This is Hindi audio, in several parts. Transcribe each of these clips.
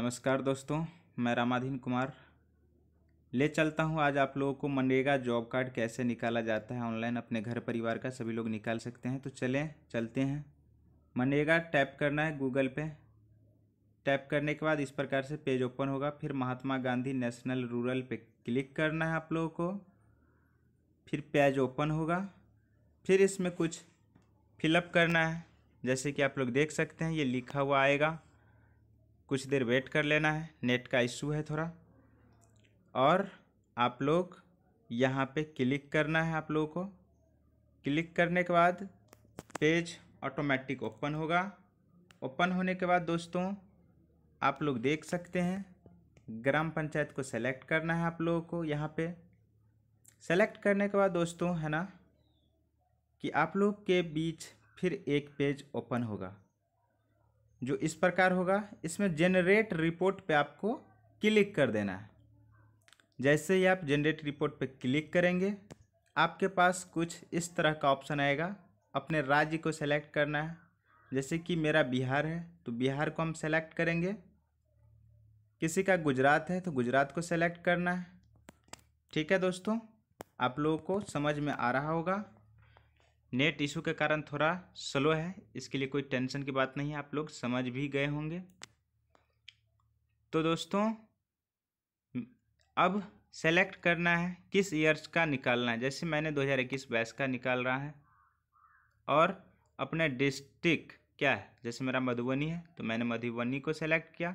नमस्कार दोस्तों मैं रामाधीन कुमार ले चलता हूं आज आप लोगों को मनरेगा जॉब कार्ड कैसे निकाला जाता है ऑनलाइन अपने घर परिवार का सभी लोग निकाल सकते हैं तो चलें चलते हैं मनरेगा टैप करना है गूगल पे टैप करने के बाद इस प्रकार से पेज ओपन होगा फिर महात्मा गांधी नेशनल रूरल पे क्लिक करना है आप लोगों को फिर पेज ओपन होगा फिर इसमें कुछ फिलअप करना है जैसे कि आप लोग देख सकते हैं ये लिखा हुआ आएगा कुछ देर वेट कर लेना है नेट का इशू है थोड़ा और आप लोग यहाँ पे क्लिक करना है आप लोगों को क्लिक करने के बाद पेज ऑटोमेटिक ओपन होगा ओपन होने के बाद दोस्तों आप लोग देख सकते हैं ग्राम पंचायत को सेलेक्ट करना है आप लोगों को यहाँ पे सेलेक्ट करने के बाद दोस्तों है ना कि आप लोग के बीच फिर एक पेज ओपन होगा जो इस प्रकार होगा इसमें जेनरेट रिपोर्ट पे आपको क्लिक कर देना है जैसे ही आप जेनरेट रिपोर्ट पे क्लिक करेंगे आपके पास कुछ इस तरह का ऑप्शन आएगा अपने राज्य को सेलेक्ट करना है जैसे कि मेरा बिहार है तो बिहार को हम सेलेक्ट करेंगे किसी का गुजरात है तो गुजरात को सेलेक्ट करना है ठीक है दोस्तों आप लोगों को समझ में आ रहा होगा नेट इशू के कारण थोड़ा स्लो है इसके लिए कोई टेंशन की बात नहीं है आप लोग समझ भी गए होंगे तो दोस्तों अब सेलेक्ट करना है किस ईयर्स का निकालना है जैसे मैंने 2021 बैच का निकाल रहा है और अपने डिस्ट्रिक्ट क्या है जैसे मेरा मधुबनी है तो मैंने मधुबनी को सेलेक्ट किया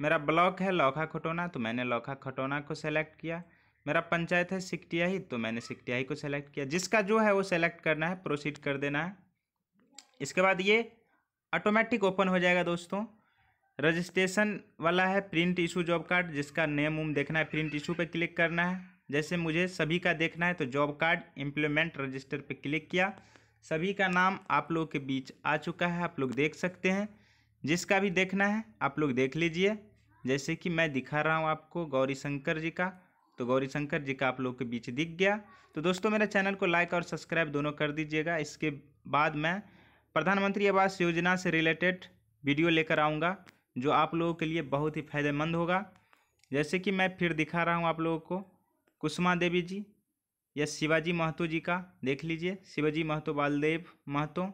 मेरा ब्लॉक है लौखा खटोना तो मैंने लौखा खटोना को सेलेक्ट किया मेरा पंचायत है ही तो मैंने ही को सेलेक्ट किया जिसका जो है वो सेलेक्ट करना है प्रोसीड कर देना है इसके बाद ये ऑटोमेटिक ओपन हो जाएगा दोस्तों रजिस्ट्रेशन वाला है प्रिंट इशू जॉब कार्ड जिसका नेम उम देखना है प्रिंट इशू पे क्लिक करना है जैसे मुझे सभी का देखना है तो जॉब कार्ड इम्प्लीमेंट रजिस्टर पे क्लिक किया सभी का नाम आप लोग के बीच आ चुका है आप लोग देख सकते हैं जिसका भी देखना है आप लोग देख लीजिए जैसे कि मैं दिखा रहा हूँ आपको गौरी शंकर जी का तो गौरी शंकर जी का आप लोग के बीच दिख गया तो दोस्तों मेरे चैनल को लाइक और सब्सक्राइब दोनों कर दीजिएगा इसके बाद मैं प्रधानमंत्री आवास योजना से रिलेटेड वीडियो लेकर आऊँगा जो आप लोगों के लिए बहुत ही फायदेमंद होगा जैसे कि मैं फिर दिखा रहा हूँ आप लोगों को कुसुमा देवी जी या शिवाजी महतो जी का देख लीजिए शिवाजी महतो बालदेव महतो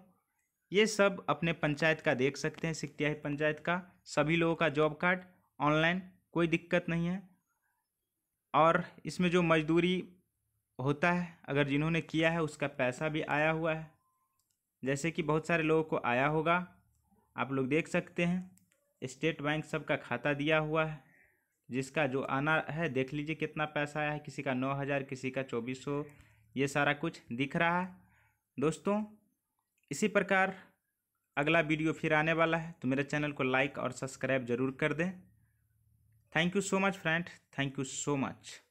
ये सब अपने पंचायत का देख सकते हैं सिकतियाही पंचायत का सभी लोगों का जॉब कार्ड ऑनलाइन कोई दिक्कत नहीं है और इसमें जो मजदूरी होता है अगर जिन्होंने किया है उसका पैसा भी आया हुआ है जैसे कि बहुत सारे लोगों को आया होगा आप लोग देख सकते हैं स्टेट बैंक सबका खाता दिया हुआ है जिसका जो आना है देख लीजिए कितना पैसा आया है किसी का नौ हज़ार किसी का चौबीस सौ ये सारा कुछ दिख रहा है दोस्तों इसी प्रकार अगला वीडियो फिर आने वाला है तो मेरे चैनल को लाइक और सब्सक्राइब जरूर कर दें thank you so much friend thank you so much